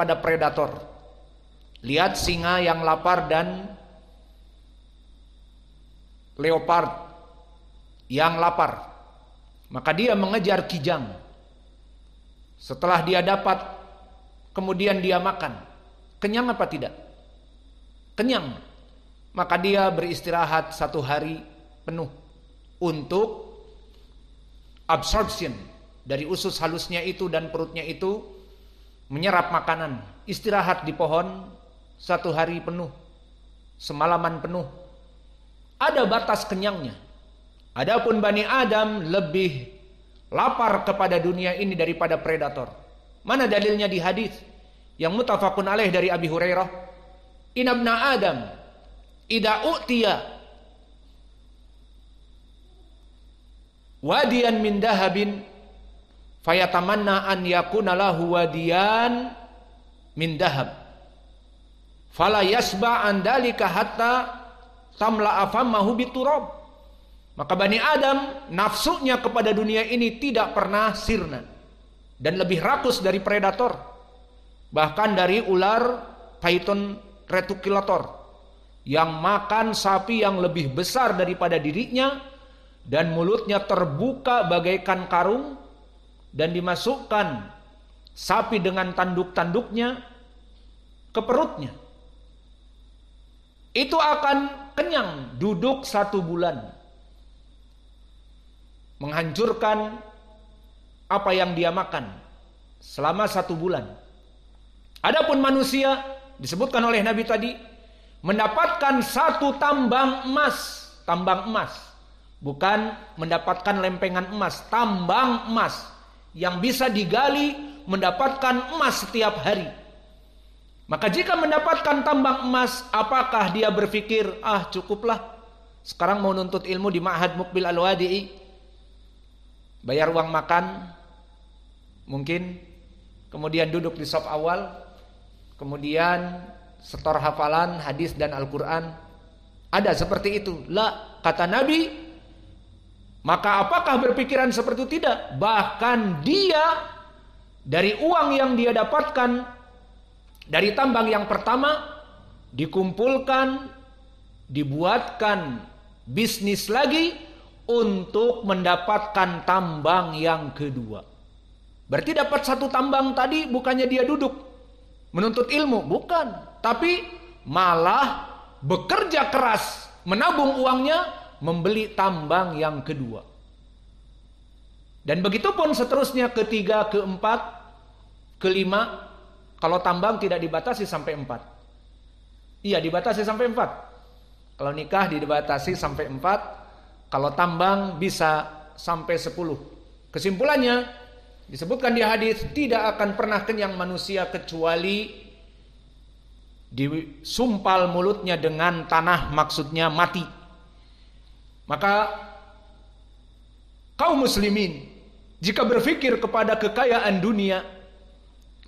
kepada predator. Lihat singa yang lapar dan leopard yang lapar. Maka dia mengejar kijang. Setelah dia dapat, kemudian dia makan. Kenyang apa tidak? Kenyang. Maka dia beristirahat satu hari penuh untuk absorption dari usus halusnya itu dan perutnya itu menyerap makanan, istirahat di pohon satu hari penuh, semalaman penuh. Ada batas kenyangnya. Adapun Bani Adam lebih lapar kepada dunia ini daripada predator. Mana dalilnya di hadis yang mutafakun alaih dari Abi Hurairah? Inabna Adam ida u'tiya wadian min dahabin fayatamanna an yakuna lahu wadiyan min dahab fala yasba an dalika hatta tamla afamahu biturab maka Bani Adam nafsunya kepada dunia ini tidak pernah sirna dan lebih rakus dari predator bahkan dari ular python retukilator yang makan sapi yang lebih besar daripada dirinya dan mulutnya terbuka bagaikan karung dan dimasukkan sapi dengan tanduk-tanduknya ke perutnya. Itu akan kenyang duduk satu bulan. Menghancurkan apa yang dia makan selama satu bulan. Adapun manusia disebutkan oleh Nabi tadi mendapatkan satu tambang emas, tambang emas, bukan mendapatkan lempengan emas, tambang emas yang bisa digali mendapatkan emas setiap hari. Maka jika mendapatkan tambang emas, apakah dia berpikir, ah cukuplah, sekarang mau nuntut ilmu di Ma'had Mukbil Al-Wadi'i, bayar uang makan, mungkin, kemudian duduk di sop awal, kemudian setor hafalan, hadis dan Al-Quran, ada seperti itu. La, kata Nabi, maka apakah berpikiran seperti itu? Tidak. Bahkan dia dari uang yang dia dapatkan dari tambang yang pertama dikumpulkan, dibuatkan bisnis lagi untuk mendapatkan tambang yang kedua. Berarti dapat satu tambang tadi bukannya dia duduk menuntut ilmu, bukan, tapi malah bekerja keras, menabung uangnya membeli tambang yang kedua. Dan begitu pun seterusnya ketiga, keempat, kelima, kalau tambang tidak dibatasi sampai empat. Iya dibatasi sampai empat. Kalau nikah dibatasi sampai empat, kalau tambang bisa sampai sepuluh. Kesimpulannya disebutkan di hadis tidak akan pernah kenyang manusia kecuali disumpal mulutnya dengan tanah maksudnya mati. Maka kaum muslimin jika berpikir kepada kekayaan dunia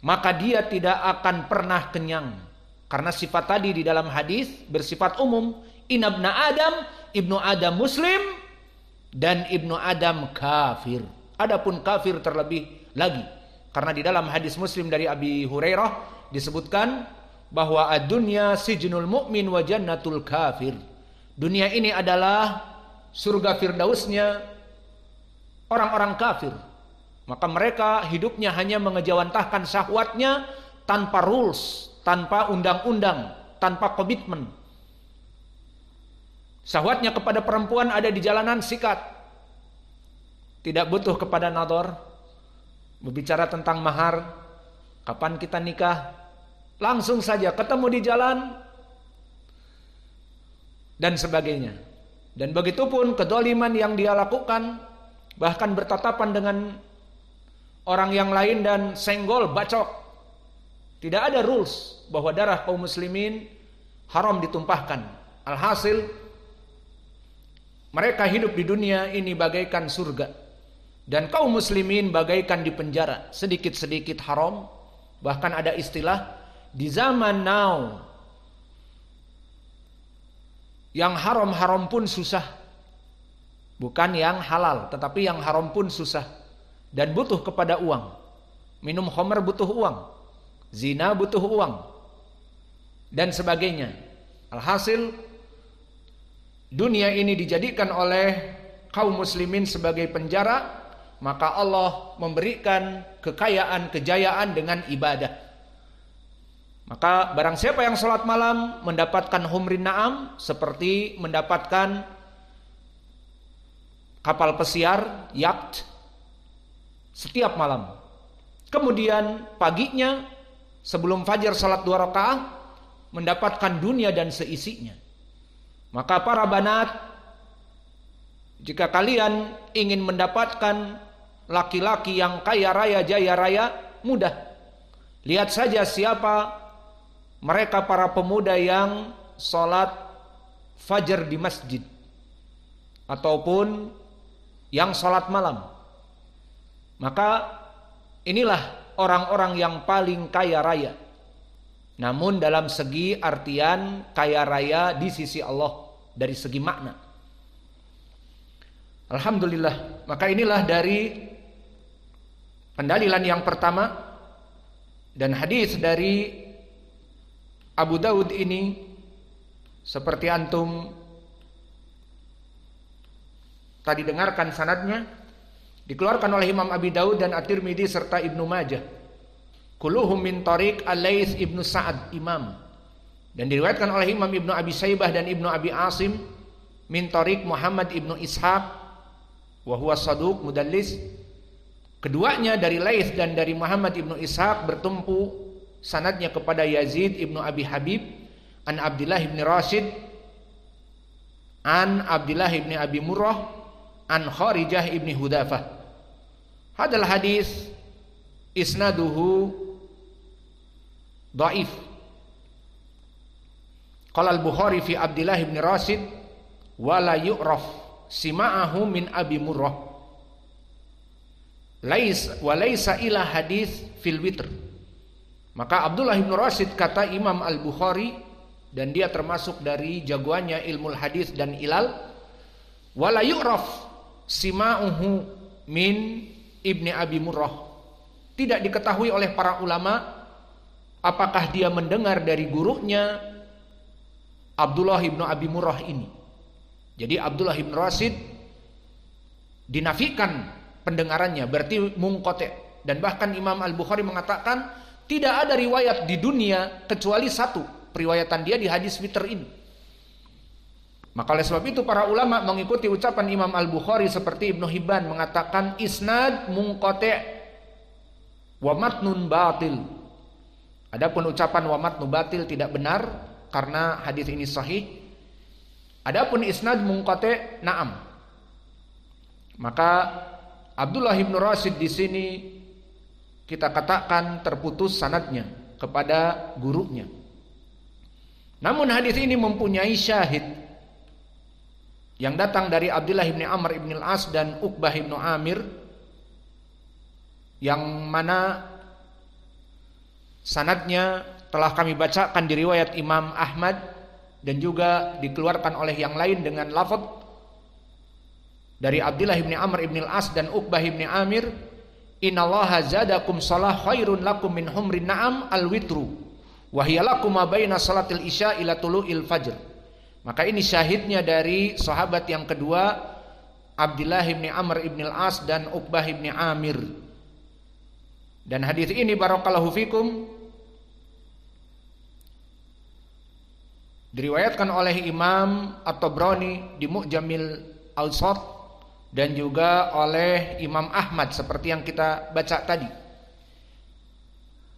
maka dia tidak akan pernah kenyang karena sifat tadi di dalam hadis bersifat umum inabna adam ibnu adam muslim dan ibnu adam kafir adapun kafir terlebih lagi karena di dalam hadis muslim dari Abi Hurairah disebutkan bahwa ad-dunya sijnul mu'min wa jannatul kafir dunia ini adalah surga firdausnya orang-orang kafir. Maka mereka hidupnya hanya mengejawantahkan syahwatnya tanpa rules, tanpa undang-undang, tanpa komitmen. Syahwatnya kepada perempuan ada di jalanan sikat. Tidak butuh kepada nador. Berbicara tentang mahar, kapan kita nikah? Langsung saja ketemu di jalan dan sebagainya. Dan begitu pun kedoliman yang dia lakukan, bahkan bertatapan dengan orang yang lain dan senggol bacok. Tidak ada rules bahwa darah kaum muslimin haram ditumpahkan. Alhasil mereka hidup di dunia ini bagaikan surga dan kaum muslimin bagaikan di penjara, sedikit-sedikit haram, bahkan ada istilah di zaman now yang haram-haram pun susah. Bukan yang halal, tetapi yang haram pun susah. Dan butuh kepada uang. Minum homer butuh uang. Zina butuh uang. Dan sebagainya. Alhasil, dunia ini dijadikan oleh kaum muslimin sebagai penjara, maka Allah memberikan kekayaan, kejayaan dengan ibadah. Maka barang siapa yang sholat malam mendapatkan humrin na'am seperti mendapatkan kapal pesiar, yacht, setiap malam. Kemudian paginya sebelum fajar sholat dua rakaat mendapatkan dunia dan seisinya. Maka para banat jika kalian ingin mendapatkan laki-laki yang kaya raya jaya raya mudah. Lihat saja siapa mereka para pemuda yang sholat fajar di masjid ataupun yang sholat malam. Maka inilah orang-orang yang paling kaya raya. Namun dalam segi artian kaya raya di sisi Allah dari segi makna. Alhamdulillah, maka inilah dari pendalilan yang pertama dan hadis dari Abu Daud ini seperti antum tadi dengarkan sanadnya dikeluarkan oleh Imam Abi Daud dan At-Tirmidzi serta Ibnu Majah. Kuluhum min tariq Ibnu Sa'ad Imam. Dan diriwayatkan oleh Imam Ibnu Abi Saibah dan Ibnu Abi Asim min tariq Muhammad Ibnu Ishaq wa huwa saduq mudallis. Keduanya dari Lais dan dari Muhammad Ibnu Ishaq bertumpu sanadnya kepada Yazid ibnu Abi Habib an Abdullah ibni Rasid an Abdullah ibni Abi Murrah an Kharijah ibni Hudafah hadal hadis isnaduhu daif qala al-Bukhari fi Abdullah ibni Rasid wala yu'raf sima'ahu min Abi Murrah lais wa laisa ila hadis fil witr maka Abdullah bin Rasid kata Imam Al-Bukhari dan dia termasuk dari jagoannya ilmu hadis dan ilal wala yu'raf sima'uhu min Ibni Abi Murrah. Tidak diketahui oleh para ulama apakah dia mendengar dari gurunya Abdullah ibnu Abi Murrah ini. Jadi Abdullah ibnu Rasid dinafikan pendengarannya berarti mungkote dan bahkan Imam Al Bukhari mengatakan tidak ada riwayat di dunia kecuali satu periwayatan dia di hadis Fitr ini. Maka oleh sebab itu para ulama mengikuti ucapan Imam Al-Bukhari seperti Ibnu Hibban mengatakan isnad mungkote wa nun batil. Adapun ucapan wa nun batil tidak benar karena hadis ini sahih. Adapun isnad mungkote naam. Maka Abdullah ibnu Rasid di sini kita katakan terputus sanatnya kepada gurunya. Namun hadis ini mempunyai syahid yang datang dari Abdullah bin Amr bin Al-As dan Uqbah bin Amir yang mana sanatnya telah kami bacakan di riwayat Imam Ahmad dan juga dikeluarkan oleh yang lain dengan lafadz dari Abdullah bin Amr bin Al-As dan Uqbah bin Amir Innallaha zadakum salah khairun lakum min humrin na'am al witru wahiyalakum baina salatil isya ila tulu'il fajr. Maka ini syahidnya dari sahabat yang kedua Abdullah ibni Amr ibni al-As dan Uqbah ibni Amir. Dan hadis ini barakallahu fikum diriwayatkan oleh Imam At-Tabrani di Mu'jamil Awsat dan juga oleh Imam Ahmad seperti yang kita baca tadi.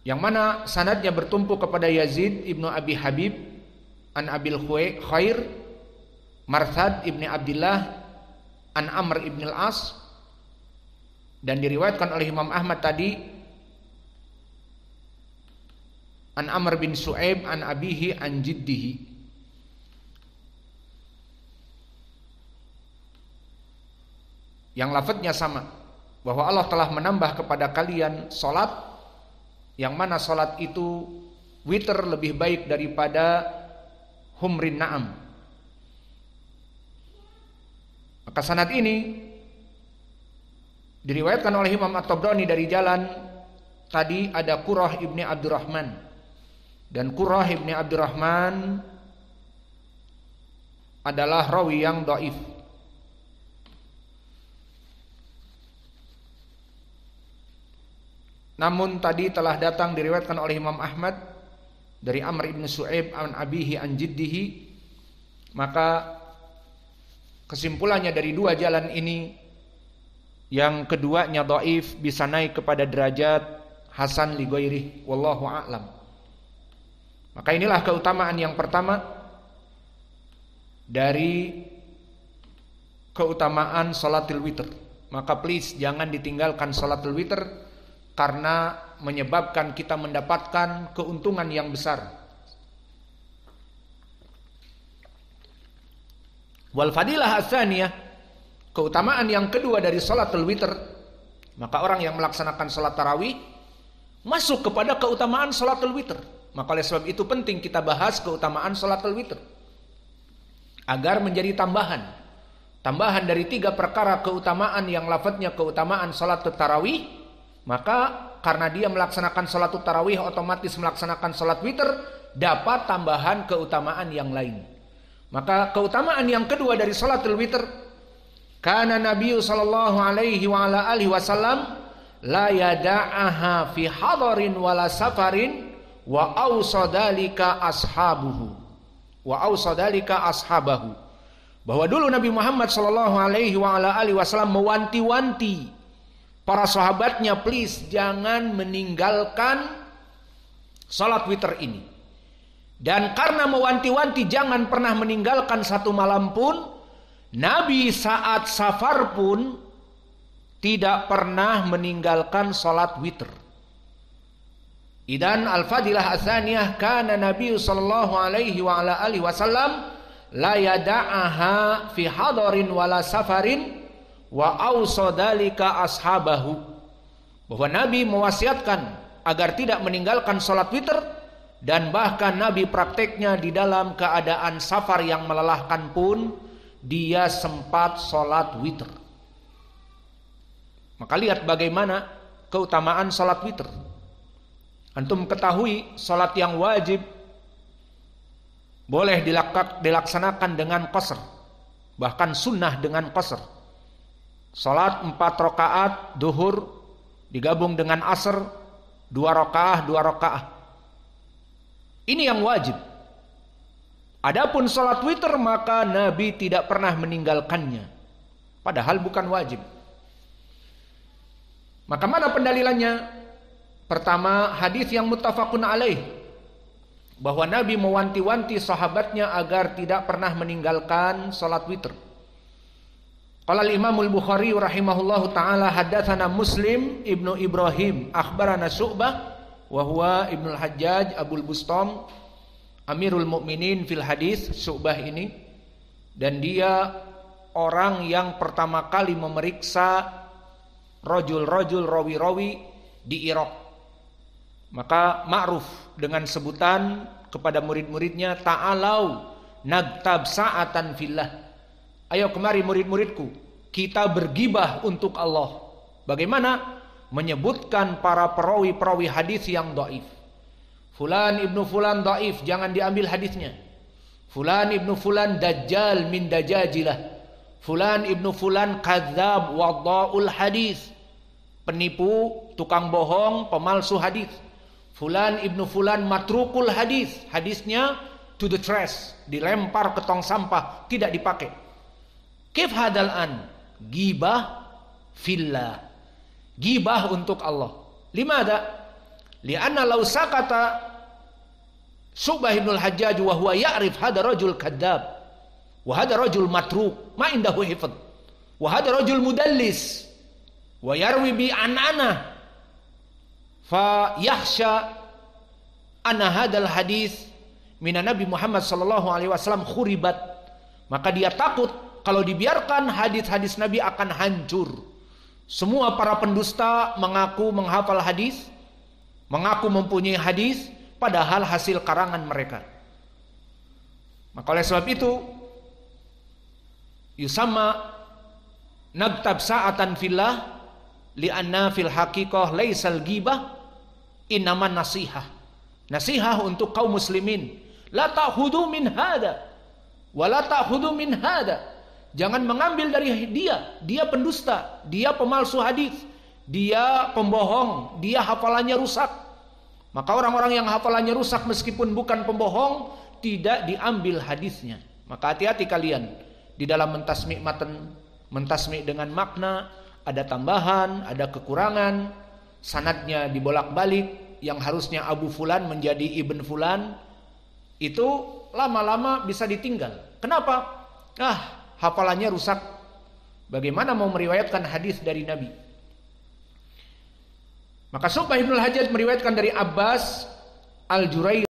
Yang mana sanadnya bertumpu kepada Yazid ibnu Abi Habib an Abil Khair Marthad ibni Abdullah an Amr ibn al-As dan diriwayatkan oleh Imam Ahmad tadi an Amr bin Su'aib an abihi an jiddihi yang lafadznya sama bahwa Allah telah menambah kepada kalian solat yang mana solat itu witer lebih baik daripada humrin na'am maka sanad ini diriwayatkan oleh Imam At-Tabrani dari jalan tadi ada Qurrah ibni Abdurrahman dan Qurrah ibni Abdurrahman adalah rawi yang doif Namun tadi telah datang diriwayatkan oleh Imam Ahmad dari Amr ibn Su'aib an abihi an jiddihi maka kesimpulannya dari dua jalan ini yang keduanya dhaif bisa naik kepada derajat hasan li ghairihi wallahu a'lam. Maka inilah keutamaan yang pertama dari keutamaan salatul witr. Maka please jangan ditinggalkan salatul witr karena menyebabkan kita mendapatkan keuntungan yang besar. Wal fadilah asaniyah, keutamaan yang kedua dari salat witr, maka orang yang melaksanakan salat tarawih masuk kepada keutamaan salat witr. Maka oleh sebab itu penting kita bahas keutamaan salat witr agar menjadi tambahan. Tambahan dari tiga perkara keutamaan yang lafadznya keutamaan salat tarawih maka karena dia melaksanakan sholat tarawih otomatis melaksanakan sholat witir dapat tambahan keutamaan yang lain. Maka keutamaan yang kedua dari sholat witir karena Nabi Shallallahu Alaihi wa ala alihi Wasallam la yada'aha fi hadarin wala safarin wa ausadalika ashabuhu wa ausadalika ashabahu bahwa dulu Nabi Muhammad Shallallahu Alaihi wa ala alihi Wasallam mewanti-wanti para sahabatnya please jangan meninggalkan salat witir ini. Dan karena mewanti-wanti jangan pernah meninggalkan satu malam pun, Nabi saat safar pun tidak pernah meninggalkan salat witir. Idan al-fadilah asaniyah kana Nabi sallallahu alaihi wa ala alihi wasallam la yada'aha fi hadarin wala safarin wa ausodalika ashabahu bahwa Nabi mewasiatkan agar tidak meninggalkan sholat witir dan bahkan Nabi prakteknya di dalam keadaan safar yang melelahkan pun dia sempat sholat witir. Maka lihat bagaimana keutamaan sholat witir. Antum ketahui sholat yang wajib boleh dilaksanakan dengan koser bahkan sunnah dengan koser Salat empat rokaat duhur digabung dengan asr dua rokaah dua rokaah Ini yang wajib. Adapun salat witir maka Nabi tidak pernah meninggalkannya. Padahal bukan wajib. Maka mana pendalilannya? Pertama, hadis yang muttafaqun alaih bahwa Nabi mewanti-wanti sahabatnya agar tidak pernah meninggalkan salat witir. Qala imam al-Bukhari rahimahullahu taala hadatsana Muslim ibnu Ibrahim akhbarana Su'bah wa huwa Ibnu al-Hajjaj Abul Bustam Amirul Mukminin fil hadis Su'bah ini dan dia orang yang pertama kali memeriksa rojul-rojul rawi-rawi di Irak. Maka ma'ruf dengan sebutan kepada murid-muridnya ta'alau nagtab sa'atan fillah Ayo kemari murid-muridku, kita bergibah untuk Allah. Bagaimana? Menyebutkan para perawi-perawi hadis yang doif. Fulan ibnu Fulan doif, jangan diambil hadisnya. Fulan ibnu Fulan dajjal min dajajilah. Fulan ibnu Fulan kadzab wadda'ul hadis. Penipu, tukang bohong, pemalsu hadis. Fulan ibnu Fulan matrukul hadis. Hadisnya to the trash, dilempar ke tong sampah, tidak dipakai. Kif hadal an? Gibah fillah. Gibah untuk Allah. ada. Lianna law sakata Subah ibn al-Hajjaj wa huwa ya'rif hada rajul kadab wa hada rajul matruk ma indahu hifad. wa hada rajul mudallis wa yarwi bi anana fa yahsha anna hadal hadis mina Nabi Muhammad sallallahu alaihi wasallam khuribat maka dia takut kalau dibiarkan hadis-hadis Nabi akan hancur. Semua para pendusta mengaku menghafal hadis, mengaku mempunyai hadis, padahal hasil karangan mereka. Maka oleh sebab itu, yusama nagtab sa'atan fillah li'anna fil haqiqah laisal gibah inama nasihah. Nasihah untuk kaum muslimin. La ta'hudu min hada. Wa la ta'hudu min hada. Jangan mengambil dari dia. Dia pendusta, dia pemalsu hadis, dia pembohong, dia hafalannya rusak. Maka orang-orang yang hafalannya rusak meskipun bukan pembohong tidak diambil hadisnya. Maka hati-hati kalian di dalam mentasmi matan, mentasmi dengan makna ada tambahan, ada kekurangan, sanadnya dibolak-balik yang harusnya Abu Fulan menjadi Ibn Fulan itu lama-lama bisa ditinggal. Kenapa? Ah, hafalannya rusak. Bagaimana mau meriwayatkan hadis dari Nabi? Maka Subah Ibnul Hajjaj meriwayatkan dari Abbas Al-Jurair